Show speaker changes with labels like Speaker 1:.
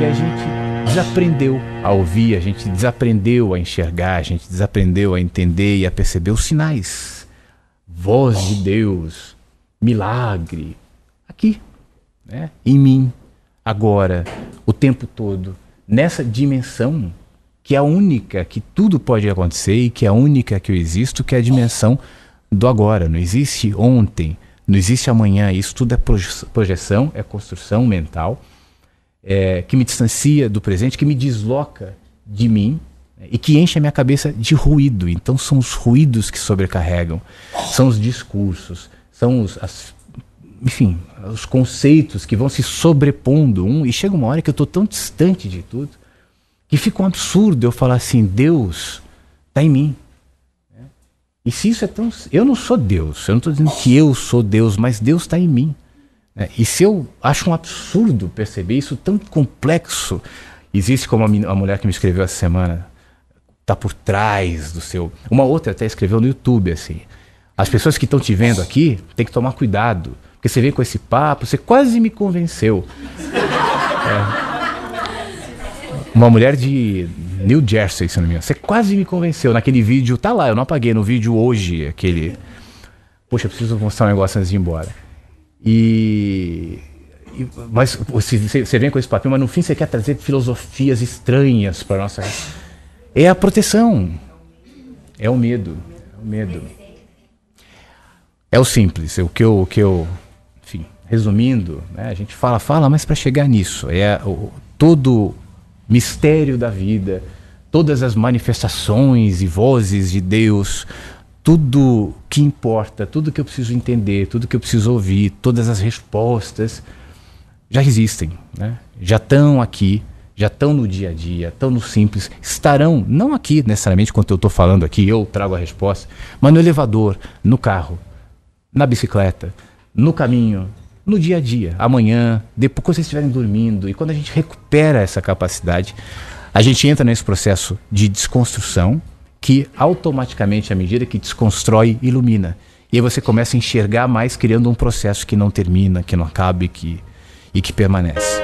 Speaker 1: porque a gente desaprendeu a ouvir, a gente desaprendeu a enxergar, a gente desaprendeu a entender e a perceber os sinais. Voz de Deus, milagre, aqui, né? em mim, agora, o tempo todo, nessa dimensão que é a única que tudo pode acontecer e que é a única que eu existo, que é a dimensão do agora. Não existe ontem, não existe amanhã. Isso tudo é projeção, é construção mental é, que me distancia do presente, que me desloca de mim né, e que enche a minha cabeça de ruído. Então são os ruídos que sobrecarregam, são os discursos, são os, as, enfim, os conceitos que vão se sobrepondo um e chega uma hora que eu estou tão distante de tudo que fica um absurdo eu falar assim, Deus está em mim. Né? E se isso é tão. Eu não sou Deus, eu não estou dizendo que eu sou Deus, mas Deus está em mim. É, e se eu acho um absurdo perceber isso tão complexo, existe como a, mulher que me escreveu essa semana, tá por trás do seu. Uma outra até escreveu no YouTube assim. As pessoas que estão te vendo aqui tem que tomar cuidado, porque você vem com esse papo, você quase me convenceu. É. Uma mulher de New Jersey, se não me engano. Você quase me convenceu naquele vídeo, tá lá, eu não apaguei no vídeo hoje, aquele. Poxa, eu preciso mostrar um negócio antes de ir embora. E, e mas você, você vem com esse papel, mas no fim você quer trazer filosofias estranhas para nossa. É a proteção, é o medo, é o medo. É o simples, é o que eu, o que eu, enfim, resumindo, né, a gente fala, fala, mas para chegar nisso é o, todo mistério da vida, todas as manifestações e vozes de Deus, tudo que importa, tudo que eu preciso entender, tudo que eu preciso ouvir, todas as respostas já existem, né? já estão aqui, já estão no dia a dia, estão no simples, estarão, não aqui necessariamente quando eu estou falando aqui, eu trago a resposta, mas no elevador, no carro, na bicicleta, no caminho, no dia a dia, amanhã, depois quando vocês estiverem dormindo, e quando a gente recupera essa capacidade, a gente entra nesse processo de desconstrução, que automaticamente, à medida que desconstrói, ilumina. E aí você começa a enxergar mais, criando um processo que não termina, que não acaba e que, e que permanece.